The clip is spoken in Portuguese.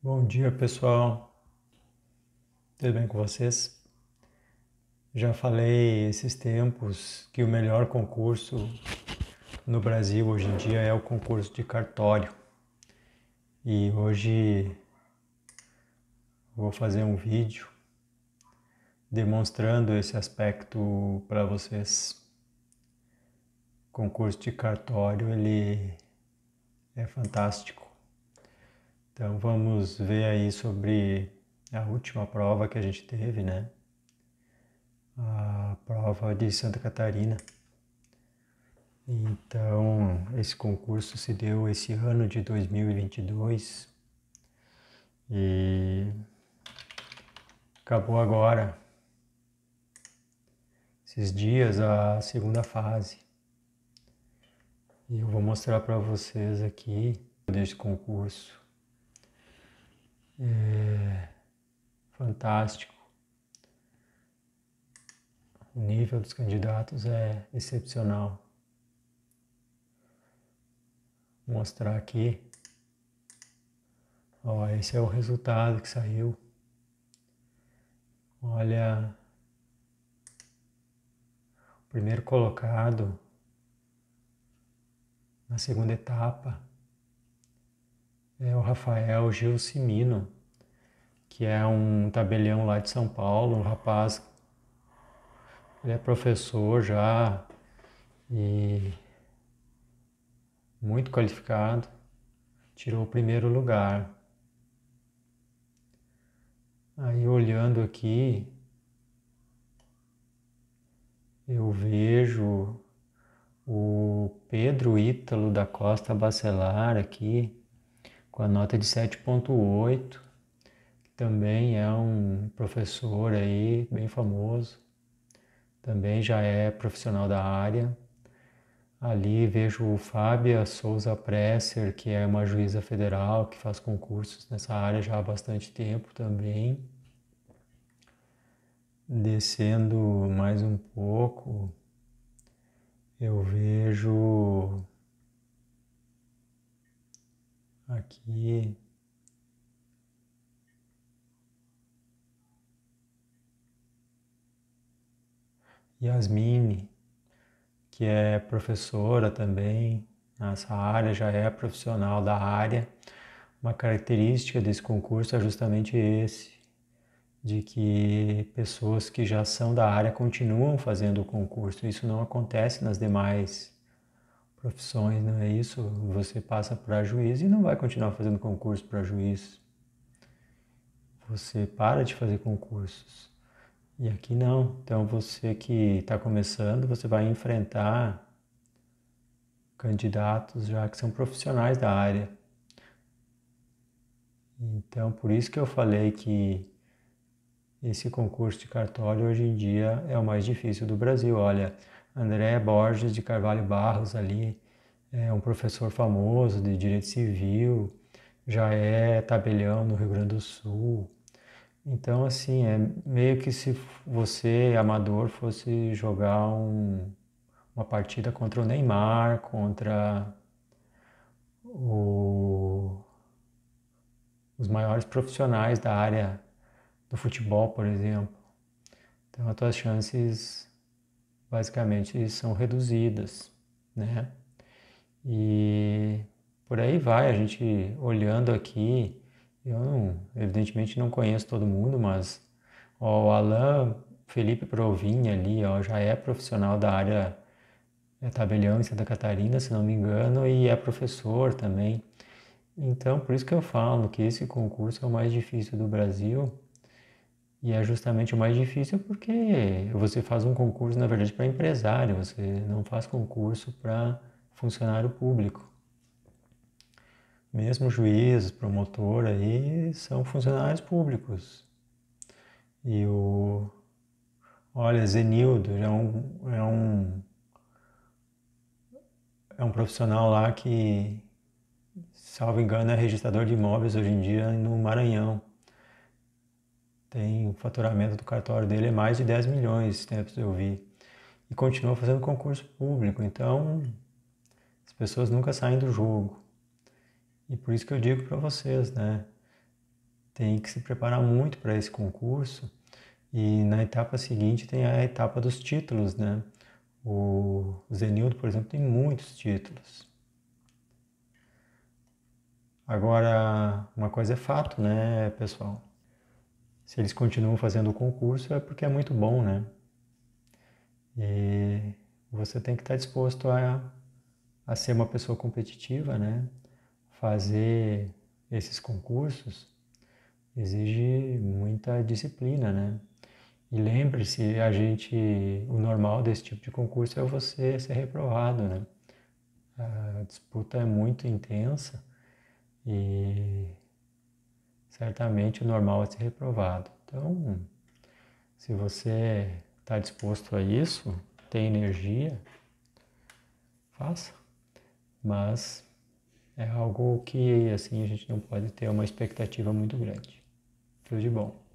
Bom dia pessoal, tudo bem com vocês? Já falei esses tempos que o melhor concurso no Brasil hoje em dia é o concurso de cartório e hoje vou fazer um vídeo demonstrando esse aspecto para vocês. O concurso de cartório ele é fantástico então vamos ver aí sobre a última prova que a gente teve, né? A prova de Santa Catarina. Então, esse concurso se deu esse ano de 2022 e acabou agora, esses dias, a segunda fase. E eu vou mostrar para vocês aqui deste concurso é, fantástico. O nível dos candidatos é excepcional. Vou mostrar aqui. Ó, esse é o resultado que saiu. Olha, o primeiro colocado na segunda etapa é o Rafael Gil Simino, que é um tabelião lá de São Paulo, um rapaz. Ele é professor já e muito qualificado, tirou o primeiro lugar. Aí olhando aqui, eu vejo o Pedro Ítalo da Costa Bacelar aqui, com a nota de 7.8, também é um professor aí bem famoso, também já é profissional da área. Ali vejo o Fábia Souza Presser, que é uma juíza federal que faz concursos nessa área já há bastante tempo também. Descendo mais um pouco, eu vejo aqui. Yasmine, que é professora também, nessa área, já é profissional da área. Uma característica desse concurso é justamente esse, de que pessoas que já são da área continuam fazendo o concurso. Isso não acontece nas demais profissões, não é isso? Você passa para juiz e não vai continuar fazendo concurso para juiz. Você para de fazer concursos. E aqui não. Então você que está começando, você vai enfrentar candidatos já que são profissionais da área. Então por isso que eu falei que esse concurso de cartório hoje em dia é o mais difícil do Brasil. Olha, André Borges de Carvalho Barros ali, é um professor famoso de direito civil, já é tabelião no Rio Grande do Sul. Então, assim, é meio que se você, amador, fosse jogar um, uma partida contra o Neymar, contra o, os maiores profissionais da área do futebol, por exemplo. Então, as tuas chances basicamente são reduzidas, né? E por aí vai, a gente olhando aqui, eu não, evidentemente não conheço todo mundo, mas ó, o Alain Felipe Provinha ali, ó, já é profissional da área é tabelião em Santa Catarina, se não me engano, e é professor também. Então, por isso que eu falo que esse concurso é o mais difícil do Brasil, e é justamente o mais difícil porque você faz um concurso, na verdade, para empresário, você não faz concurso para funcionário público. Mesmo juízes, promotor aí são funcionários públicos. E o. Olha, Zenildo é um, é um, é um profissional lá que, salvo engano, é registrador de imóveis hoje em dia no Maranhão tem o faturamento do cartório dele é mais de 10 milhões, tempos eu vi. E continua fazendo concurso público, então as pessoas nunca saem do jogo. E por isso que eu digo para vocês, né? Tem que se preparar muito para esse concurso. E na etapa seguinte tem a etapa dos títulos, né? O Zenildo, por exemplo, tem muitos títulos. Agora, uma coisa é fato, né, pessoal? se eles continuam fazendo o concurso é porque é muito bom, né? E você tem que estar disposto a, a ser uma pessoa competitiva, né? Fazer esses concursos exige muita disciplina, né? E lembre-se, a gente, o normal desse tipo de concurso é você ser reprovado, né? A disputa é muito intensa e certamente o normal é ser reprovado. Então, se você está disposto a isso, tem energia, faça. Mas é algo que assim a gente não pode ter uma expectativa muito grande. Tudo de bom.